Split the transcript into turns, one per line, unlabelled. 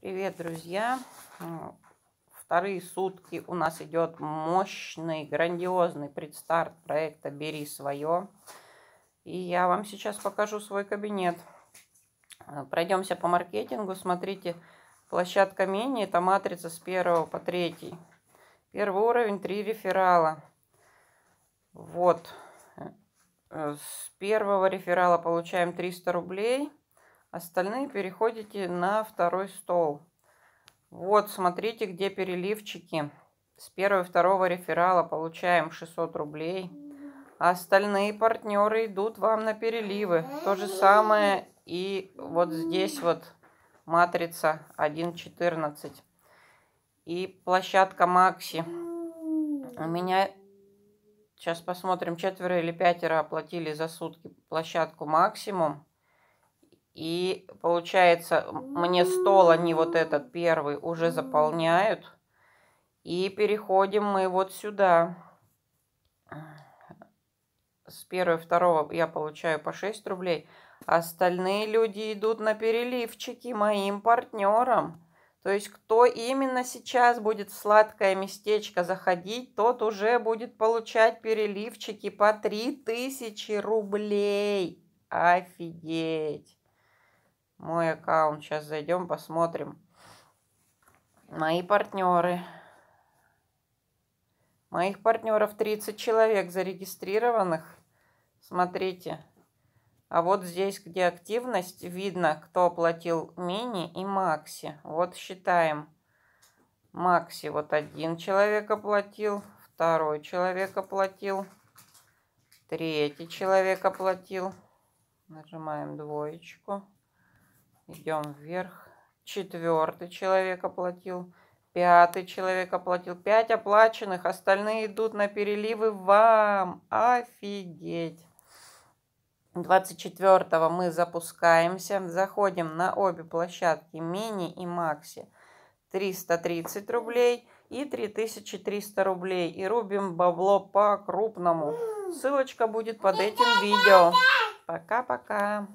Привет, друзья! Вторые сутки у нас идет мощный, грандиозный предстарт проекта «Бери свое». И я вам сейчас покажу свой кабинет. Э, пройдемся по маркетингу. Смотрите, площадка мини – это матрица с первого по третий. Первый уровень – три реферала. Вот. Э, э, с первого реферала получаем 300 рублей – Остальные переходите на второй стол. Вот, смотрите, где переливчики. С первого и второго реферала получаем 600 рублей. А остальные партнеры идут вам на переливы. То же самое и вот здесь вот матрица 1.14. И площадка Макси. У меня, сейчас посмотрим, четверо или пятеро оплатили за сутки площадку максимум. И получается, мне стол они а вот этот первый уже заполняют. И переходим мы вот сюда. С первого, второго я получаю по 6 рублей. Остальные люди идут на переливчики моим партнерам. То есть, кто именно сейчас будет в сладкое местечко заходить, тот уже будет получать переливчики по 3000 рублей. Офигеть! мой аккаунт. Сейчас зайдем, посмотрим. Мои партнеры. Моих партнеров 30 человек зарегистрированных. Смотрите. А вот здесь, где активность, видно, кто оплатил мини и макси. Вот считаем. Макси вот один человек оплатил, второй человек оплатил, третий человек оплатил. Нажимаем двоечку. Идем вверх. Четвертый человек оплатил. Пятый человек оплатил. Пять оплаченных. Остальные идут на переливы вам. Офигеть. 24 мы запускаемся. Заходим на обе площадки мини и макси. 330 рублей и 3300 рублей. И рубим бабло по-крупному. Ссылочка будет под этим видео. Пока-пока.